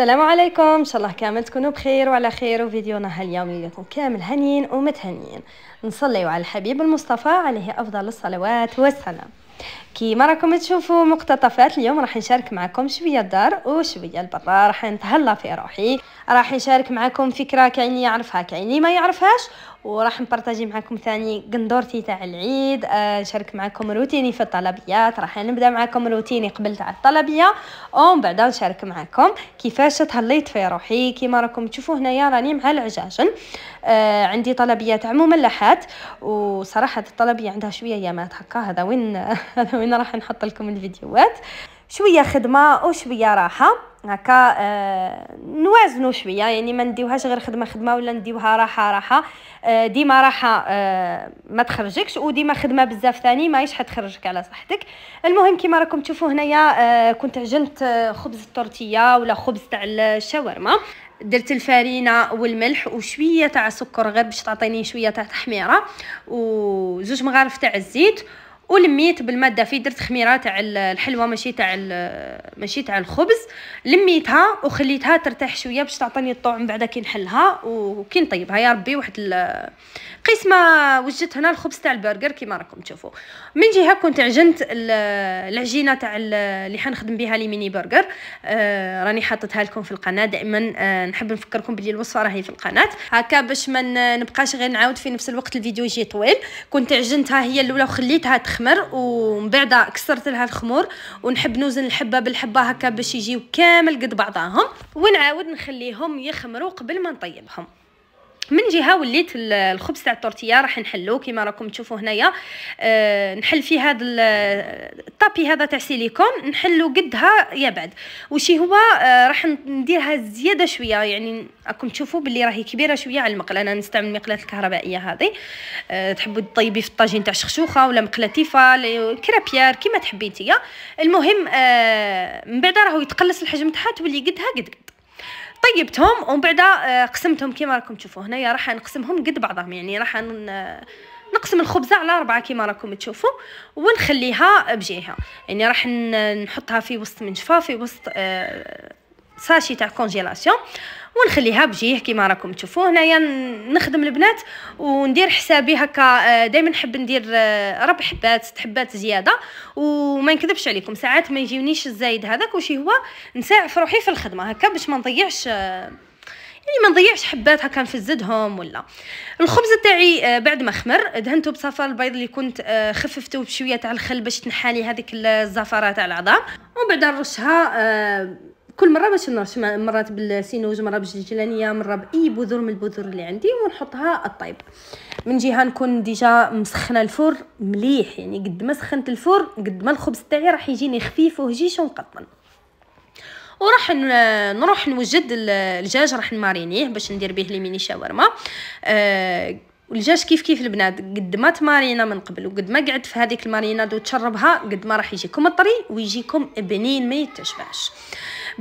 السلام عليكم ان شاء الله كامل تكونوا بخير وعلى خير وفيديونا هاليوم لكم كامل هنين ومتهنين نصليو على الحبيب المصطفى عليه افضل الصلوات والسلام كيما راكم تشوفوا مقتطفات اليوم راح نشارك معكم شويه الدار وشويه البرا راح نتهلا في روحي راح نشارك معكم فكره كاين اللي يعرفها كاين اللي ما يعرفهاش وراح نبارطاجي معكم ثاني قندورتي تاع العيد آه، نشارك معكم روتيني في الطلبيات راح نبدا معكم روتيني قبل تاع الطلبيه ومن بعد نشارك معكم كيفاش تهليت في روحي كيما راكم تشوفوا هنايا راني مع العجاجن آه عندي طلبيات عموما لحات وصراحه الطلبيه عندها شويه يامات هكا هذا وين وين راح نحط لكم الفيديوهات شويه خدمه وشويه راحه هكا آه نوازنوا شويه يعني ما نديوهاش غير خدمه خدمه ولا نديوها راحه راحه آه ديما راحه آه ما تخرجكش وديما خدمه بزاف ثاني ماهيش حتخرجك على صحتك المهم كما راكم تشوفوا هنايا آه كنت عجنت آه، خبز التورتيه ولا خبز تاع الشاورما درت الفارينه والملح وشويه تاع سكر غير باش تعطيني شويه تاع تحميره وزوج مغارف تاع الزيت ولميت بالماده فيه درت خميره تاع الحلوه ماشي تاع ماشي تاع الخبز لميتها وخليتها ترتاح شويه باش تعطيني الطعم بعدا كي نحلها وكي نطيبها يا ربي واحد قسمه وجدت هنا الخبز تاع البرجر كيما راكم تشوفوا من جهه كنت عجنت العجينه تاع اللي حنخدم بها لي ميني برجر آه، راني حاطتها لكم في القناه دائما آه، نحب نفكركم بلي الوصفه راهي في القناه هكا باش ما نبقاش غير نعاود في نفس الوقت الفيديو يجي طويل كنت عجنتها هي الاولى وخليتها تخ الخمر ومن بعد كسرت لها الخمور ونحب نوزن الحبه بالحبه هكا باش يجيو كامل قد بعضاهم ونعاود نخليهم يخمروا قبل ما نطيبهم من جهه وليت الخبز تاع التورتيه راح نحلو كيما راكم تشوفوا هنايا أه نحل في هذا الطابي هذا تاع سيليكون نحلو قدها يا بعد وشي هو أه راح نديرها زياده شويه يعني راكم تشوفوا باللي راهي كبيره شويه على المقله انا نستعمل المقلاه الكهربائيه هذه أه تحبوا تطيبي في الطاجين تاع الشخشوخه ولا مقله تيفال كرابيار كيما تحبي انت المهم آه، من بعد راهو يتقلص الحجم تاعها تولي قدها قد قد طيبتهم ومن بعد آه، قسمتهم كيما راكم تشوفوا هنايا راح نقسمهم قد بعضهم يعني راح نقسم الخبزه على أربعة كيما راكم تشوفوا ونخليها بجهه يعني راح نحطها في وسط منشفه في وسط آه، ساشي تاع كونجيلاسيون ونخليها بجيه كيما راكم تشوفوا هنايا نخدم البنات وندير حسابي هكا آه، دائما نحب ندير آه، ربع حبات ست حبات زياده وما نكذبش عليكم ساعات ما يجيونيش الزايد هذاك وشي هو نساعف روحي في الخدمه هكا باش ما نضيعش آه، يعني ما نضيعش حبات هكا نفزدهم ولا الخبز تاعي بعد ما خمر دهنته بصفار البيض اللي كنت خففته بشويه تاع الخل باش تنحالي هذيك الزفره تاع العظام ومن بعد نرشها كل مره باش نرش مرات بالسينوج مره بالجلجلانيه مره باي بذور من البذور اللي عندي ونحطها الطيب من جهه نكون ديجا مسخنه الفور مليح يعني قد ما سخنت الفور قد ما الخبز تاعي راح يجيني خفيف وهجيش ونقطن وراح نروح نوجد الدجاج راح نمارينيه باش ندير به لي ميني شاورما أه الدجاج كيف كيف البنات قد ما تمارينا من قبل وقد ما قعدت في هذيك الماريناد وتشربها قد ما راح يجيكم الطري ويجيكم بنين ما يتشبعش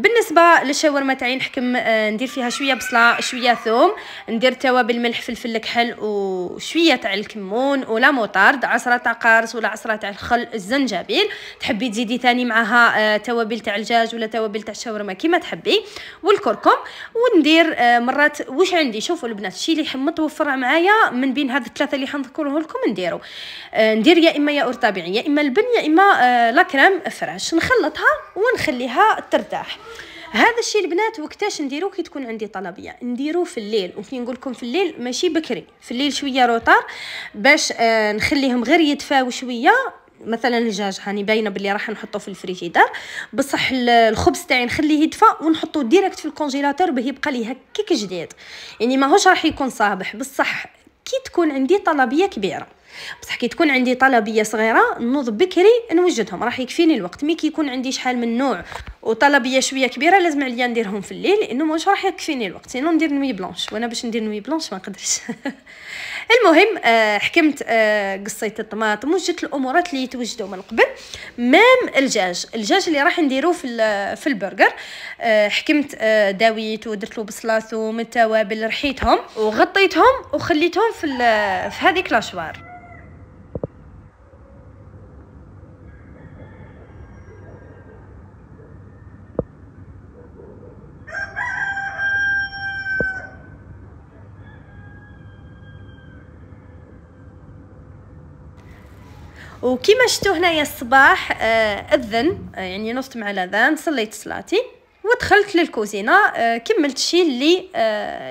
بالنسبه للشاورما تاعي نحكم آه، ندير فيها شويه بصله شويه ثوم ندير توابل ملح فلفل كحل وشويه تاع الكمون ولا موطارد عصره تاع قارص ولا عصره تاع الخل الزنجبيل تحبي تزيدي ثاني معها آه، توابل تاع الدجاج ولا توابل تاع الشاورما كيما تحبي والكركم وندير آه، مرات واش عندي شوفوا البنات الشيء اللي متوفر معايا من بين هاد الثلاثه اللي حنذكره لكم نديرو ندير يا اما يا طبيعي يا اما البن يا اما لاكريم فراش نخلطها ونخليها ترتاح هذا الشيء البنات وقتاش نديرو كي تكون عندي طلبيه نديرو في الليل وكي نقول لكم في الليل ماشي بكري في الليل شويه روطار باش آه نخليهم غير يتفاو شويه مثلا الدجاج هاني باينه بلي راح نحطو في الفريجيدار بصح الخبز تاعي نخليه يدفى ونحطه ديريكت في الكونجيلاتور باه يبقى لي هكاك جديد يعني ماهوش راح يكون صابح بصح كي تكون عندي طلبيه كبيره بصح كي تكون عندي طلبيه صغيره نوض بكري نوجدهم راح يكفيني الوقت مي كيكون عندي شحال من نوع وطلبيه شويه كبيره لازم عليا نديرهم في الليل لانه مش راح يكفيني الوقت سينو ندير نوي بلونش وانا باش ندير نوي بلونش ما نقدرش المهم آه، حكمت آه، قصيت الطماطم وجدت الامورات اللي توجدوا من قبل مام الجاج الجاج اللي راح نديروه في في البرجر آه، حكمت داويت ودرت له بصلاته من التوابل رحيتهم وغطيتهم وخليتهم في في هذيك لاشوار وكما شفتوا هنايا الصباح اذن آه، آه، يعني نصت مع الاذان صليت صلاتي ودخلت للكوزينه آه، كملت الشيء اللي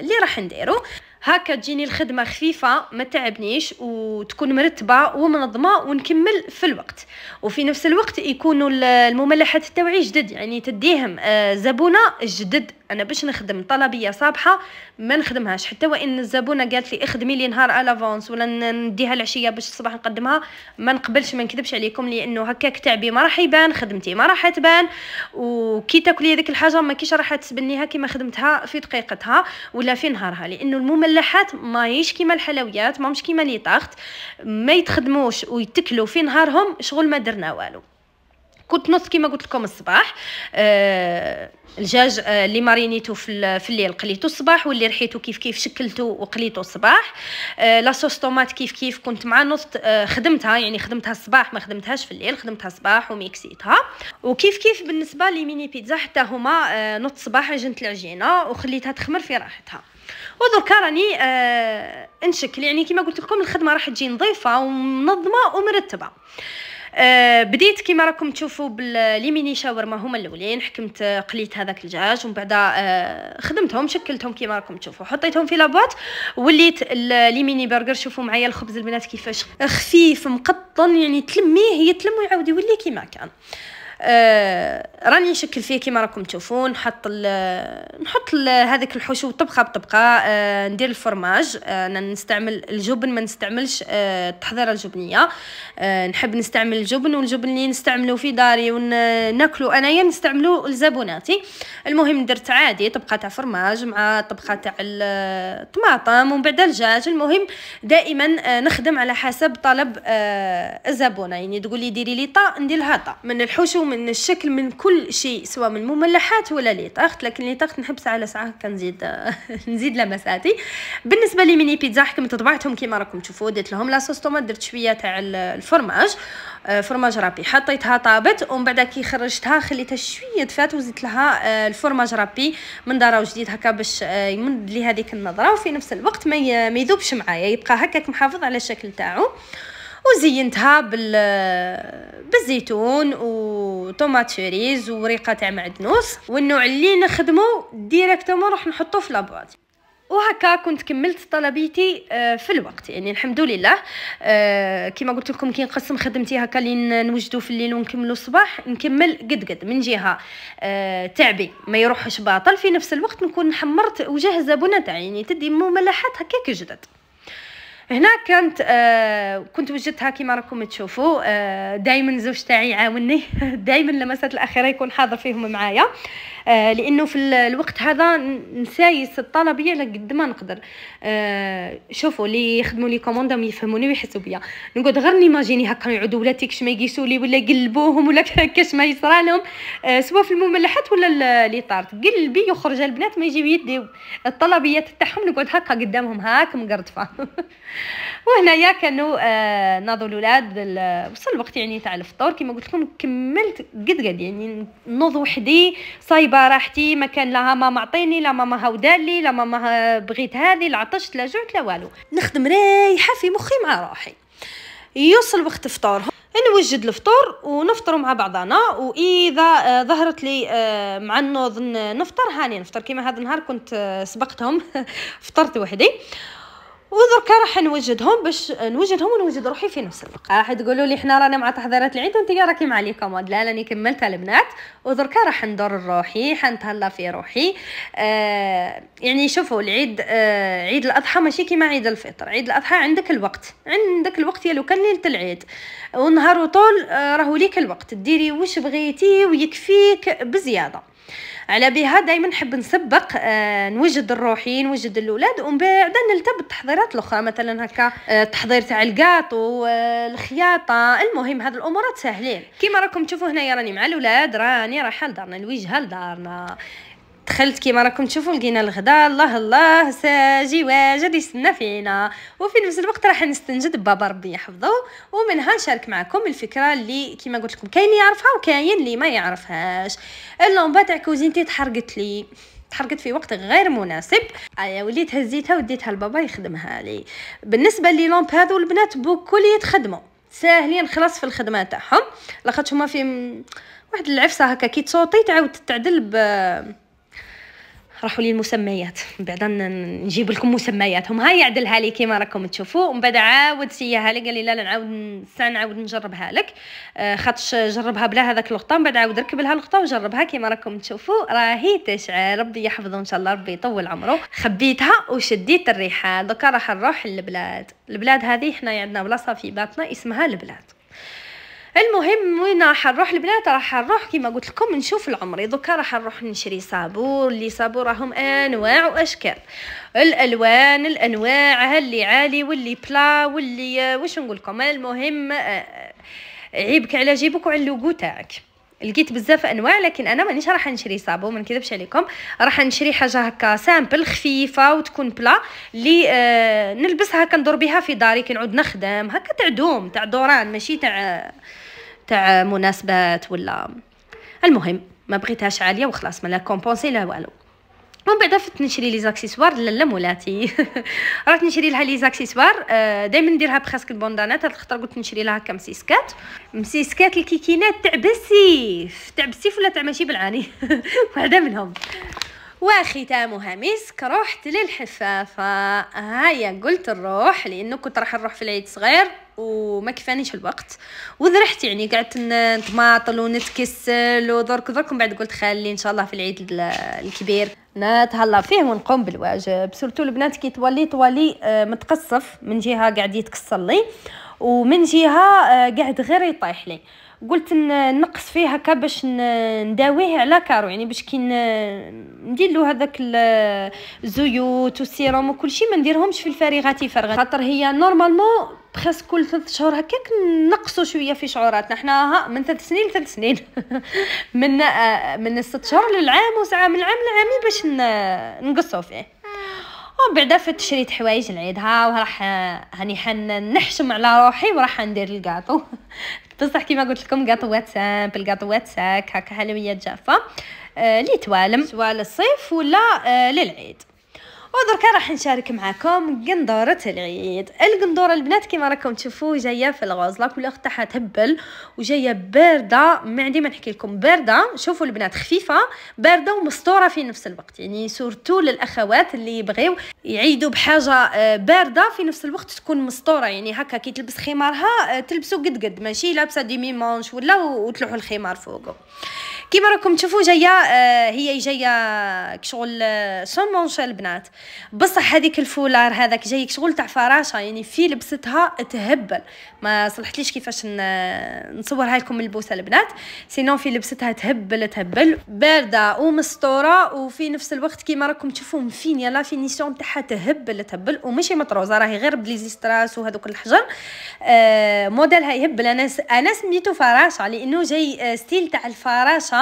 اللي راح نديرو هكا تجيني الخدمه خفيفه ما تعبنيش وتكون مرتبه ومنظمه ونكمل في الوقت وفي نفس الوقت يكونوا المملحات التوعي جدد يعني تديهم زبونه جدد انا باش نخدم طلبيه صابحه ما نخدمهاش حتى وان الزبونه قالت لي اخدمي لي نهار الافونس ولا نديها العشيه باش الصباح نقدمها ما نقبلش ما نكذبش عليكم لانه هكاك تعبي ما راح يبان خدمتي ما راح تبان وكي تاكلي هذيك الحاجه ما كيش راح تسبنيها كيما خدمتها في دقيقتها ولا في نهارها لانه المملحات ماهيش كيما الحلويات مش كيما لي طاخت ما يتخدموش ويتكلوا في نهارهم شغل ما درنا والو كنت نص كيما قلت لكم الصباح آه الجاج آه، اللي مارينيتو في في الليل قليته الصباح واللي رحيته كيف كيف شكلته وقليته الصباح آه لاصوص طوماط كيف كيف كنت مع نص آه خدمتها يعني خدمتها الصباح ما خدمتهاش في الليل خدمتها الصباح وميكسيتها وكيف كيف بالنسبه لي ميني بيتزا حتى هما آه نص صباح عجنت العجينه وخليتها تخمر في راحتها ودركا راني آه نشكل يعني كيما قلت لكم الخدمه راح تجي نظيفه ومنظمه ومرتبه أه بديت كيما راكم تشوفوا بالليميني شاورما هما الاولين حكمت آه، قليت هذاك الدجاج ومن بعد أه خدمتهم شكلتهم كيما راكم تشوفوا حطيتهم في لابوات وليت الليميني برجر شوفوا معايا الخبز البنات كيفاش خفيف مقطن يعني تلميه يتلم ويعاود يولي كيما كان أه آه، راني نشكل فيه كيما راكم تشوفون نحط ال نحط ال هذاك الحشو طبقه بطبقه آه ندير الفرماج آه انا نستعمل الجبن ما نستعملش آه التحضيره الجبنيه آه نحب نستعمل الجبن والجبن اللي نستعملو في داري وناكلو انايا نستعملو لزبوناتي المهم درت عادي طبقه تاع فرماج مع طبقه تاع الطماطم ومن بعد الدجاج المهم دائما آه، نخدم على حسب طلب آه، الزبونه يعني تقولي ديري لي طا ندير لها طا من الحشو من الشكل من كل شيء سواء من مملحات ولا لي طاخت لكن لي طاخت نحبس على ساعه كنزيد نزيد لمساتي بالنسبه لي ميني بيتزا حكمت طبعتهم كيما راكم تشوفوا درت لهم لاصوص طوماط درت شويه تاع الفرماج آه، فرماج رابي حطيتها طابت ومن بعد كي خرجتها خليتها شويه تفات وزدت لها آه، الفرماج رابي من دار جديد هكا باش آه، يمد لي هذيك النظره وفي نفس الوقت ما يذوبش معايا يبقى هكاك محافظ على الشكل تاعو وزينتها بال بالزيتون وطوماط شيريز وريقه تاع معدنوس والنوع اللي نخدمه ديريكتومون راح نحطه في لابواط وهكا كنت كملت طلبيتي آه، في الوقت يعني الحمد لله آه، كما قلت لكم كي نقسم خدمتي هكا اللي نوجدو في الليل ونكملو الصباح نكمل قد قد من جهه آه، تعبي ما يروحش باطل في نفس الوقت نكون حمرت وجاهزه بنتها يعني تدي مملحات هكاك جدد هنا كانت آه كنت وجدتها كما راكم تشوفوا آه دائما زوج تاعي يعاوني دائما لمسات الاخيره يكون حاضر فيهم معايا آه لانه في الوقت هذا نسايس الطلبيه على قد ما نقدر آه شوفوا اللي يخدموا لي كوموندا يفهموني ويحسوا بيا نقعد غير نيماجيني هكا يعودوا ولاتي كش ما يقيسوا لي ولا قلبوهم ولا كاش ما يصرى لهم آه سواء في المملحات ولا لي طارت قلبي يخرج البنات ما يجيب يدي الطلبيات تاعهم نقعد هكا قدامهم هاك مقرطفه وهنايا كانوا آه ناضوا الاولاد وصل الوقت يعني تاع الفطور كما قلت لكم كملت قد قد يعني نوض وحدي صايبه راحتي ما كان لا ماما عطيني لا ماما دالي لا ماما بغيت هذه لا عطشت لا جوعت لا والو نخدم رايحه في مخي مع روحي يوصل وقت الفطور نوجد الفطور ونفطر مع بعضنا واذا آه، ظهرت لي آه، مع النوض نفطر هاني نفطر كيما هذا النهار كنت آه، سبقتهم فطرت وحدي ودركا راح نوجدهم باش نوجدهم ونوجد روحي نفس الوقت راح آه، تقولوا لي حنا رانا مع تحضيرات العيد وانت راكي مع لي كوموند لا راني كملتها البنات ودركا راح ندور روحي حنتهلا في روحي آه يعني شوفوا العيد آه عيد الاضحى ماشي كيما عيد الفطر عيد الاضحى عندك الوقت عندك الوقت يا لو كان ليله العيد ونهار وطول آه راهو ليك الوقت ديري واش بغيتي ويكفيك بزياده على بها دائما نحب نسبق آه نوجد روحي نوجد الاولاد ومن بعد نلتب التحضيرات الاخرى مثلا هكا التحضير آه، تاع الكاطو آه، الخياطه المهم هاد الامور تسهلين كيما راكم تشوفوا هنايا راني مع الاولاد راني رايحه لدارنا الوجهه لدارنا دخلت كيما راكم تشوفوا لقينا الغدا الله الله ساجي واجد يستنى فينا وفي نفس الوقت راح نستنجد بابا ربي يحفظه ومنها نشارك معكم الفكره اللي كيما قلت لكم كاين اللي يعرفها وكاين اللي ما يعرفهاش اللومبه تاع كوزينتي تحرقت لي تحرقت في وقت غير مناسب ايا وليت هزيتها وديتها لبابا يخدمها لي بالنسبه لي لومب هذو البنات بكل يتخدموا ساهلين خلاص في الخدمه تاعهم لاخاطش هما في واحد العفسه هكا كي تصوتي تعاود تعدل ب راحوا لي المسميات من بعد نجيب لكم مسمياتهم هاي عدلها لي كيما راكم تشوفوا ومن بعد عاود سياها لي قال لي لا لا نعاود نعاود نجربها لك آه، خاطش جربها بلا هذاك الغطاء من بعد عاود ركب لها الغطاء وجربها كيما راكم تشوفوا راهي تشعل ربي يحفظه ان شاء الله ربي يطول عمره خبيتها وشديت الريحه دوكا راح نروح للبلاد البلاد هذه حنايا عندنا بلاصه في باطنا اسمها البلاد المهم وين راح نروح البنات راح نروح كيما قلت لكم نشوف العمري دوكا راح نروح نشري صابور اللي صابور راهم انواع واشكال الالوان الانواع اللي عالي واللي بلا واللي آه، واش نقول لكم المهم آه، آه، عيبك على جيبك وعلى اللوغو تاعك لقيت بزاف انواع لكن انا مانيش راح نشري صابون ما نكذبش عليكم راح نشري حاجه هكا سامبل خفيفه وتكون بلا اللي آه نلبسها كندور بها في داري كي نعود نخدم هكا تاع دوم تاع دوران ماشي تاع تاع مناسبات ولا المهم ما بغيتهاش عاليه وخلاص ما لا كومبونسي لا والو ومن بعد فت نشري لي زاكسيسوار لالا مولاتي رحت نشري لها لي زاكسيسوار آه، دائما نديرها بخاسك البوندانات هاد الخطره قلت نشري لها هكا مسيسكات مسيسكات الكيكينات تاع بالسيف تاع بالسيف ولا تاع ماشي بالعاني واحدة منهم وختامها مسك رحت للحفافه هيا قلت نروح لانه كنت راح نروح في العيد صغير وما كفانيش الوقت وذرحت يعني قعدت نتماطل ونتكسل ودرك درك من بعد قلت خلي ان شاء الله في العيد الكبير نتهلا فيه ونقوم بالواجب سورتو البنات كي تولي تولي آه، متقصف من جهه قاعد يتكسر لي ومن جهه آه، قاعد غير يطيح لي قلت نقص فيه هكا باش نداويه على كارو يعني باش كي ندير له هذاك الزيوت والسيروم وكل شيء ما نديرهمش في الفارغات يفرغ خاطر هي نورمالمون بريسك كل ثلاث شهور هكاك نقصوا شويه في شعوراتنا حنا من ثلاث سنين لثلاث سنين من آه، من ست شهور للعام وساعه من العام لعامين باش نقصوا فيه ومن بعد في تشريت حوايج لعيدها وراح آه، هاني حن نحشم على روحي وراح ندير الكاطو بصح كيما قلت لكم كاطوات سامبل كاطوات ساك هكا حلويات جافه آه لي توالم سواء للصيف ولا آه للعيد ودركا راح نشارك معاكم قندورة العيد القندورة البنات كما راكم تشوفوا جاية في الغوزلة لا كل تاعها تهبل وجاية باردة ما عندي ما نحكي لكم باردة شوفوا البنات خفيفة باردة ومسطورة في نفس الوقت يعني سورتو للأخوات اللي يبغيو يعيدوا بحاجة آه، باردة في نفس الوقت تكون مسطورة يعني هكا كي تلبس خمارها آه، تلبسو قد قد ماشي لابسة دي ميمونش ولا وتلوحوا الخمار فوقه كيما راكم تشوفوا جايه آه، هي جايه شغل سومونش آه، البنات بصح هذيك الفولار هذاك جاي كشغل تاع فراشه يعني في لبستها تهبل ما صلحتليش كيفاش نصورها لكم البوسه البنات سينو في لبستها تهبل تهبل بارده ومستوره وفي نفس الوقت كيما راكم تشوفوا مفين يلا فينيسيون تاعها تهبل تهبل وماشي مطروزه راهي غير بليزيستراس وهذوك الحجر موديلها آه، يهبل انا انا سميتو فراشه لانه جاي ستيل تاع الفراشه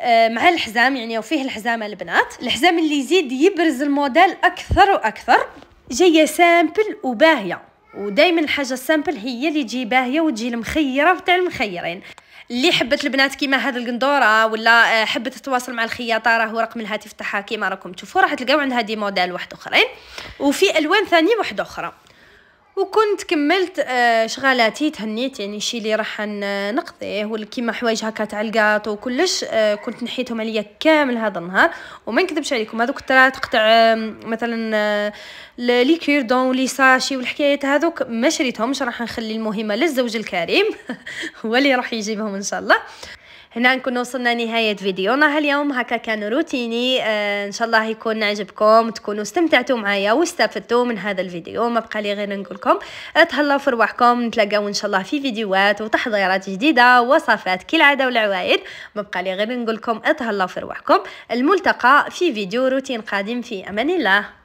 آه، مع الحزام يعني وفيه الحزامه البنات الحزام اللي يزيد يبرز الموديل اكثر واكثر جايه سامبل وباهيه ودائما الحاجه السامبل هي اللي تجي باهيه وتجي المخيره تاع المخيرين اللي حبت البنات كيما هذا القندوره ولا آه، حبت تتواصل مع الخياطه راهو رقم الهاتف تاعها كيما راكم تشوفوا راح تلقاو عندها دي موديل واحد اخرين وفي الوان ثانيه واحد اخرى وكنت كملت آه، شغالاتي تهنيت يعني الشي اللي راح نقضيه ولا كيما حوايج هكا تاع الكاط وكلش آه، كنت نحيتهم عليا كامل هذا النهار وما نكذبش عليكم هذوك ترى تقطع مثلا آه، لي كيردون ولي ساشي والحكايات هذوك ما شريتهمش راح نخلي المهمه للزوج الكريم هو اللي راح يجيبهم ان شاء الله هنا نكون وصلنا نهاية فيديونا هاليوم هكا كان روتيني آه ان شاء الله يكون عجبكم تكونوا استمتعتوا معايا واستفدتوا من هذا الفيديو ما بقى لي غير نقولكم تهلاو في رواحكم نتلاقاو ان شاء الله في فيديوهات وتحضيرات جديدة وصفات كالعادة والعوايد ما بقى لي غير نقولكم تهلاو في رواحكم الملتقى في فيديو روتين قادم في امان الله